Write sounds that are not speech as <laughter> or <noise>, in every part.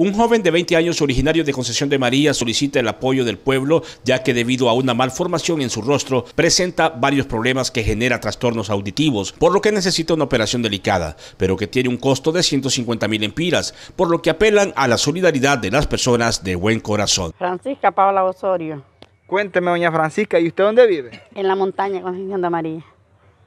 Un joven de 20 años originario de Concesión de María solicita el apoyo del pueblo ya que debido a una malformación en su rostro presenta varios problemas que genera trastornos auditivos, por lo que necesita una operación delicada, pero que tiene un costo de 150 mil empiras, por lo que apelan a la solidaridad de las personas de buen corazón. Francisca Paula Osorio. Cuénteme, doña Francisca, ¿y usted dónde vive? En la montaña, Concesión de María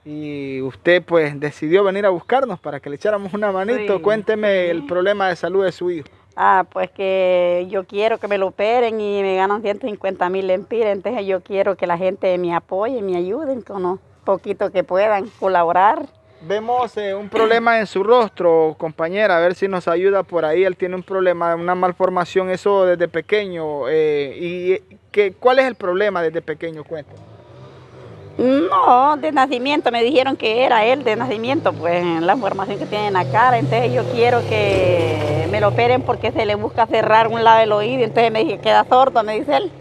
y usted pues decidió venir a buscarnos para que le echáramos una manito. Cuénteme el problema de salud de su hijo. Ah, pues que yo quiero que me lo operen y me ganan 150 mil lempiras, entonces yo quiero que la gente me apoye, me ayude con lo poquito que puedan colaborar. Vemos eh, un problema en su rostro, compañera, a ver si nos ayuda por ahí. Él tiene un problema, una malformación, eso desde pequeño. Eh, ¿Y cuál es el problema desde pequeño? Cuenta. No, de nacimiento, me dijeron que era él de nacimiento, pues la formación que tiene en la cara, entonces yo quiero que me lo operen porque se le busca cerrar un lado del oído, entonces me dije, queda sordo, me dice él.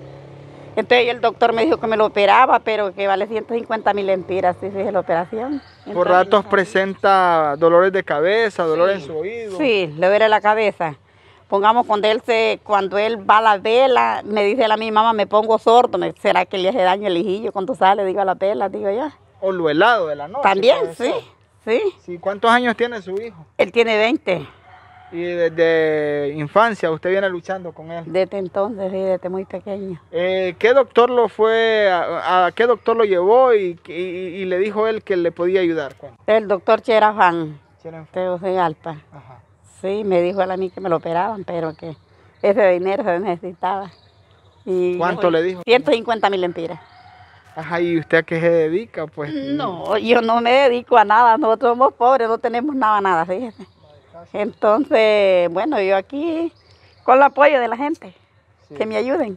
Entonces el doctor me dijo que me lo operaba, pero que vale 150 mil lempiras, sí, sí, es la operación. Por ratos presenta dolores de cabeza, dolores en su oído. Sí, le duele la cabeza. Pongamos cuando él, cuando él va a la vela, me dice a mi mamá, me pongo sordo, ¿será que le hace daño el hijillo cuando sale? Digo a la vela, digo ya. O lo helado de la noche. También, sí, sí, sí. ¿Cuántos años tiene su hijo? Él tiene 20. Y desde infancia usted viene luchando con él. Desde entonces, desde muy pequeño. Eh, ¿Qué doctor lo fue, a, qué doctor lo llevó y, le dijo él que le podía ayudar? El doctor Cherafán, Teo de Alpa. Ajá. Sí, me dijo él a mí que me lo operaban, pero que ese dinero se necesitaba. Y ¿Cuánto le dijo? 150 mil empiras. Ajá, ¿y usted a qué se dedica? pues? No, yo no me dedico a nada, nosotros somos pobres, no tenemos nada, nada, fíjese. Entonces, bueno, yo aquí con el apoyo de la gente, que me ayuden.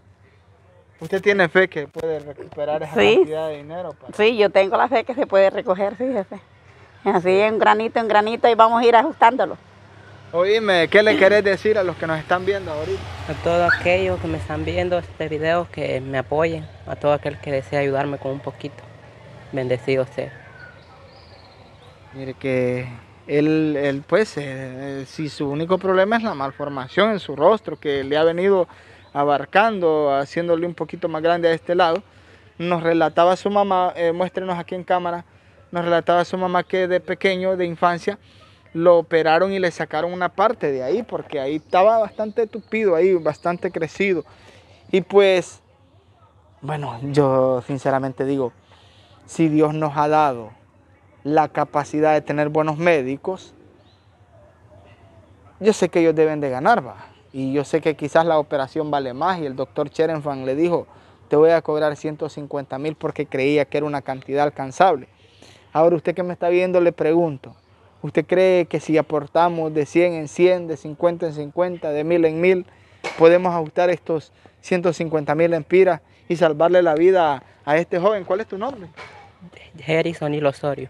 ¿Usted tiene fe que puede recuperar esa cantidad de dinero? Sí, yo tengo la fe que se puede recoger, sí, Así, en granito, en granito, y vamos a ir ajustándolo. Oíme, ¿qué le querés decir a los que nos están viendo ahorita? A todos aquellos que me están viendo este video, que me apoyen, a todo aquel que desea ayudarme con un poquito. Bendecido sea. Mire que él, pues, eh, eh, si su único problema es la malformación en su rostro, que le ha venido abarcando, haciéndole un poquito más grande a este lado, nos relataba su mamá, eh, muéstrenos aquí en cámara, nos relataba su mamá que de pequeño, de infancia, lo operaron y le sacaron una parte de ahí, porque ahí estaba bastante tupido, ahí bastante crecido. Y pues, bueno, yo sinceramente digo, si Dios nos ha dado la capacidad de tener buenos médicos, yo sé que ellos deben de ganar, va. Y yo sé que quizás la operación vale más y el doctor Cherenfan le dijo, te voy a cobrar 150 mil porque creía que era una cantidad alcanzable. Ahora usted que me está viendo le pregunto, ¿usted cree que si aportamos de 100 en 100, de 50 en 50, de 1000 en 1000, podemos ajustar estos 150 mil empiras y salvarle la vida a, este joven? ¿Cuál es tu nombre? Harrison Osorio.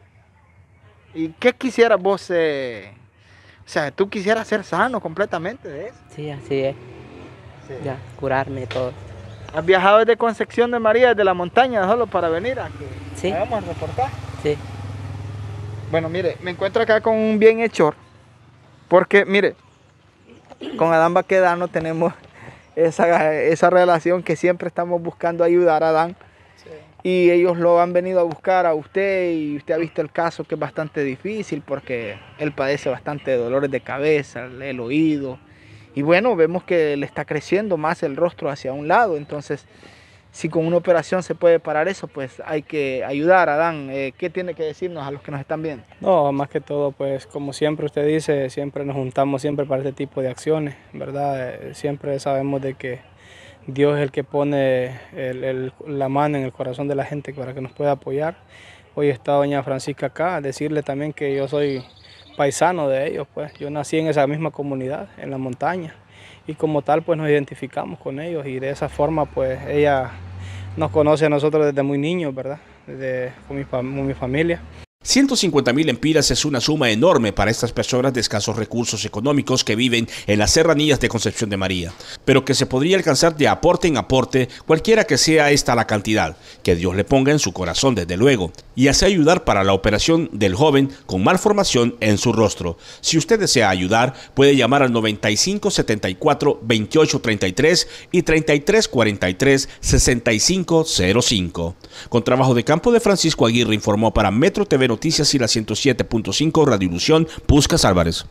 ¿Y qué quisieras vos? Eh? O sea, tú quisieras ser sano completamente de eso. Sí, así es. Ya, curarme todo. ¿Has viajado desde Concepción de María, desde la montaña, solo para venir aquí? sí. ¿Vamos a reportar? Sí. Bueno, mire, me encuentro acá con un bienhechor, porque, mire, con Adán Baquedano tenemos <laughs> esa, esa relación que siempre estamos buscando ayudar a Adán. Sí y ellos lo han venido a buscar a usted y usted ha visto el caso que es bastante difícil porque él padece bastante dolores de cabeza, el oído y bueno, vemos que le está creciendo más el rostro hacia un lado, entonces si con una operación se puede parar eso, pues hay que ayudar, Adán. Eh, ¿Qué tiene que decirnos a los que nos están viendo? No, más que todo, pues como siempre usted dice, siempre nos juntamos siempre para este tipo de acciones, ¿verdad? Eh, siempre sabemos de que Dios es el que pone la mano en el corazón de la gente para que nos pueda apoyar. Hoy está doña Francisca acá, a decirle también que yo soy paisano de ellos, pues yo nací en esa misma comunidad, en la montaña, y como tal pues nos identificamos con ellos y de esa forma pues ella nos conoce a nosotros desde muy niños, ¿verdad? Desde, con mi familia. 150 mil empiras es una suma enorme para estas personas de escasos recursos económicos que viven en las serranías de Concepción de María, pero que se podría alcanzar de aporte en aporte, cualquiera que sea esta la cantidad, que Dios le ponga en su corazón desde luego, y hace ayudar para la operación del joven con malformación en su rostro. Si usted desea ayudar, puede llamar al 95 74 28 33 y 33 43 Con trabajo de campo de Francisco Aguirre informó para Metro TV Noticias y la 107.5 Radio Ilusión, Puscas Álvarez.